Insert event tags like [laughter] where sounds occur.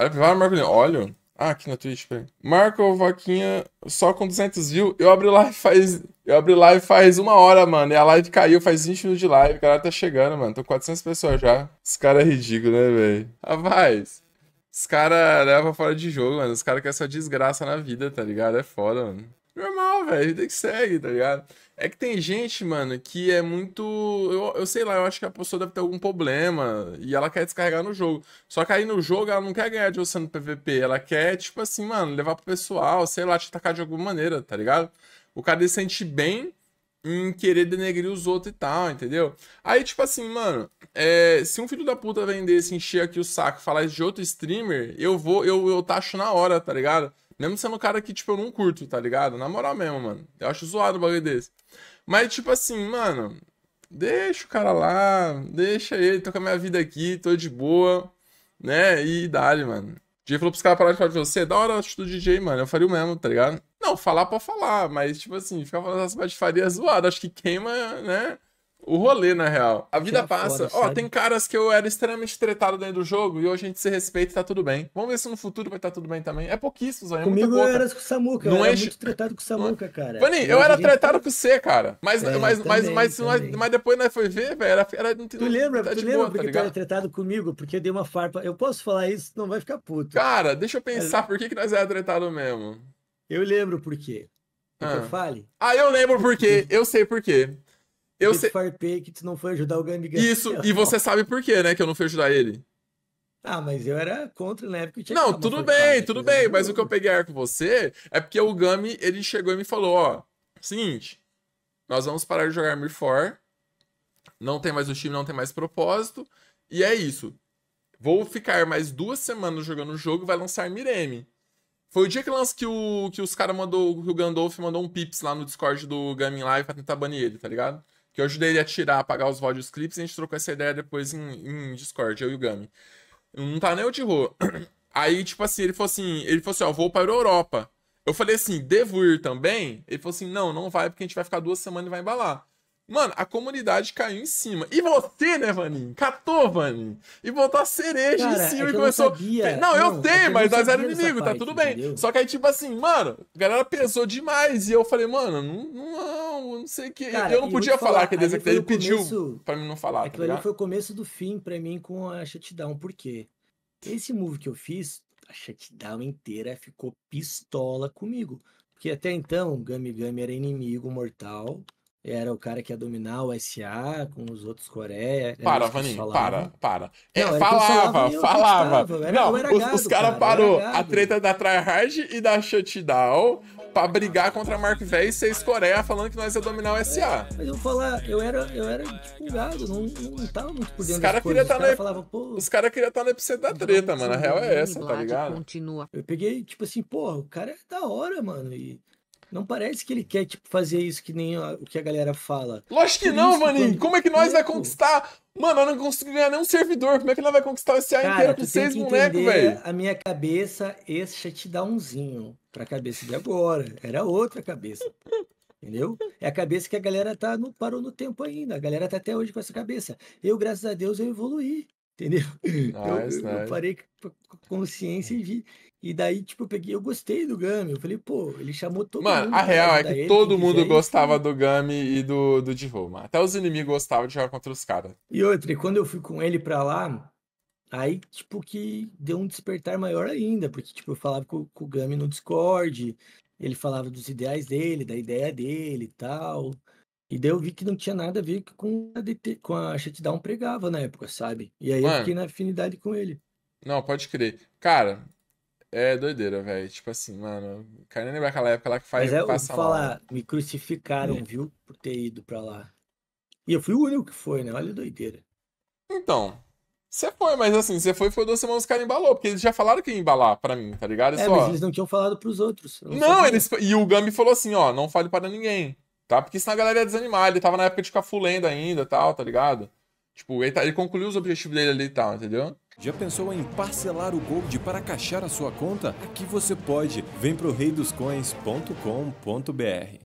Olha, vai Marco Olha. Ah, aqui na Twitch, peraí. Marco Vaquinha só com 200 views. Eu abri live faz. Eu abri live faz uma hora, mano. E a live caiu, faz 20 minutos de live. O cara tá chegando, mano. Tô 400 pessoas já. Esse cara é ridículo, né, velho? Rapaz. Os caras levam fora de jogo, mano. Os caras querem só desgraça na vida, tá ligado? É foda, mano. Normal, velho, tem que segue, tá ligado? É que tem gente, mano, que é muito. Eu, eu sei lá, eu acho que a pessoa deve ter algum problema e ela quer descarregar no jogo. Só que aí no jogo ela não quer ganhar de você no PVP, ela quer, tipo assim, mano, levar pro pessoal, sei lá, te atacar de alguma maneira, tá ligado? O cara se sente bem em querer denegrir os outros e tal, entendeu? Aí, tipo assim, mano, é, se um filho da puta vender, se encher aqui o saco falar de outro streamer, eu vou, eu, eu tacho na hora, tá ligado? Mesmo sendo um cara que, tipo, eu não curto, tá ligado? Na moral mesmo, mano. Eu acho zoado o bagulho desse. Mas, tipo assim, mano, deixa o cara lá, deixa ele, tô com a minha vida aqui, tô de boa, né? E dá mano. O DJ falou pros caras pararem de falar de você, é da hora a atitude do DJ, mano. Eu faria o mesmo, tá ligado? Não, falar pra falar, mas tipo assim, ficar falando essas patifarias zoado, acho que queima, né? O rolê, na real. A vida é passa. Ó, oh, tem caras que eu era extremamente tretado dentro do jogo e hoje a gente se respeita e tá tudo bem. Vamos ver se no futuro vai estar tá tudo bem também. É pouquíssimos, é Comigo eu era com o Samuca, não eu era enche... É muito tretado com o é- Samuca, cara. Vani, eu, eu era gente... tretado com você, cara. Mas, é, mas, também, mas, mas, mas, mas, depois nós né, foi ver, velho, era, era... Tu lembra, tá tu lembra boa, tá porque tá tu era tretado comigo? Porque eu dei uma farpa. Eu posso falar isso, não vai ficar puto. Cara, deixa eu pensar é... por que, que nós era tretado mesmo. Eu lembro por quê. Quer ah. que eu fale? Ah, eu lembro por quê. Eu sei por quê. Eu sei. farpei que tu não foi ajudar o Gambigan. Isso, [laughs] e você sabe por quê, né? Que eu não fui ajudar ele. Ah, mas eu era contra na né? época. Tinha não, tudo bem, cara, tudo bem. Mas o que eu peguei ar com você é porque o Gami, ele chegou e me falou, ó, seguinte, nós vamos parar de jogar Mirfor, não tem mais o time, não tem mais propósito, e é isso. Vou ficar mais duas semanas jogando o jogo, e vai lançar Mireme. Foi o dia que, lance que, o, que os caras mandou, que o Gandalf mandou um pips lá no Discord do Gaming Live pra tentar banir ele, tá ligado? Que eu ajudei ele a tirar, apagar os vódios clips e a gente trocou essa ideia depois em, em Discord, eu e o Gami. Não tá nem o de rua. Aí, tipo assim, ele falou assim, ele falou assim, ó, vou para a Europa. Eu falei assim, devo ir também? Ele falou assim, não, não vai, porque a gente vai ficar duas semanas e vai embalar. Mano, a comunidade caiu em cima. E você, né, Vanin? Catou, Vanin. E botou a cereja Cara, em cima é e começou. Não, não, eu é tenho, eu mas nós era inimigo, tá parte, tudo bem. Entendeu? Só que aí, tipo assim, mano, a galera pesou demais. E eu falei, mano, não, não, não sei o que. Cara, eu não podia falar, falar que ele, pediu começo, pra mim não falar. Aquilo é tá ali foi o começo do fim pra mim com a shutdown. Por quê? Esse move que eu fiz, a shutdown inteira ficou pistola comigo. Porque até então, o Gami Gami era inimigo mortal era o cara que ia dominar o SA com os outros Coreia. Para, Vaninho, para, para. É, não, falava, falava. era, não, era os, os caras cara, parou a treta da tryhard e da shutdown pra brigar contra a Mark Véi e seis Coreia falando que nós ia dominar o SA. É, mas eu vou falar, eu era, eu era tipo um gado, não, não tava muito por dentro tá os cara queria caras Os caras queriam estar tá no epicentro da treta, mano. A real é essa, tá ligado? Continua. Eu peguei, tipo assim, pô, o cara é da hora, mano. E não parece que ele quer, tipo, fazer isso que nem a, o que a galera fala. Lógico que Por não, maninho. Como é que nós vamos vai conquistar? Mano, eu não consigo ganhar nenhum servidor. Como é que nós vai conquistar esse A inteiro com seis bonecos, velho? A minha cabeça, esse te dá umzinho pra cabeça de agora. Era outra cabeça. Entendeu? É a cabeça que a galera tá no, parou no tempo ainda. A galera tá até hoje com essa cabeça. Eu, graças a Deus, eu evoluí entendeu? [laughs] Nice, eu, nice. eu, parei com consciência e vi. E daí, tipo, eu peguei, eu gostei do Gami. Eu falei, pô, ele chamou todo mano, mundo. Mano, a real é que ele, todo que mundo gostava isso. Né? do Gami e do, do Divo, Até os inimigos gostavam de jogar contra os caras. E outra, e quando eu fui com ele pra lá, aí, tipo, que deu um despertar maior ainda, porque, tipo, eu falava com, com o Gami no Discord, ele falava dos ideais dele, da ideia dele e tal. E daí eu vi que não tinha nada a ver com a, DT, com a shutdown pregava na época, sabe? E aí Mano, eu fiquei na afinidade com ele. Não, pode crer. Cara, é doideira, velho. Tipo assim, mano, cara nem lembra aquela época lá que faz. Mas é, passa eu falar, mal. me crucificaram, é. viu, por ter ido pra lá. E eu fui o único que foi, né? Olha a doideira. Então, você foi, mas assim, você foi foi duas semanas, os caras embalou, porque eles já falaram que ia embalar pra mim, tá ligado? É, só... mas eles não tinham falado pros outros. Não, não eles. E o Gami falou assim, ó, não fale para ninguém. Tá? Porque senão a galera ia desanimar. Ele tava na época de ficar fulendo ainda tal, tá ligado? Tipo, ele, tá, ele concluiu os objetivos dele ali e tal, entendeu? Já pensou em parcelar o Gold para caixar a sua conta? Aqui você pode. Vem pro reidoscoins.com.br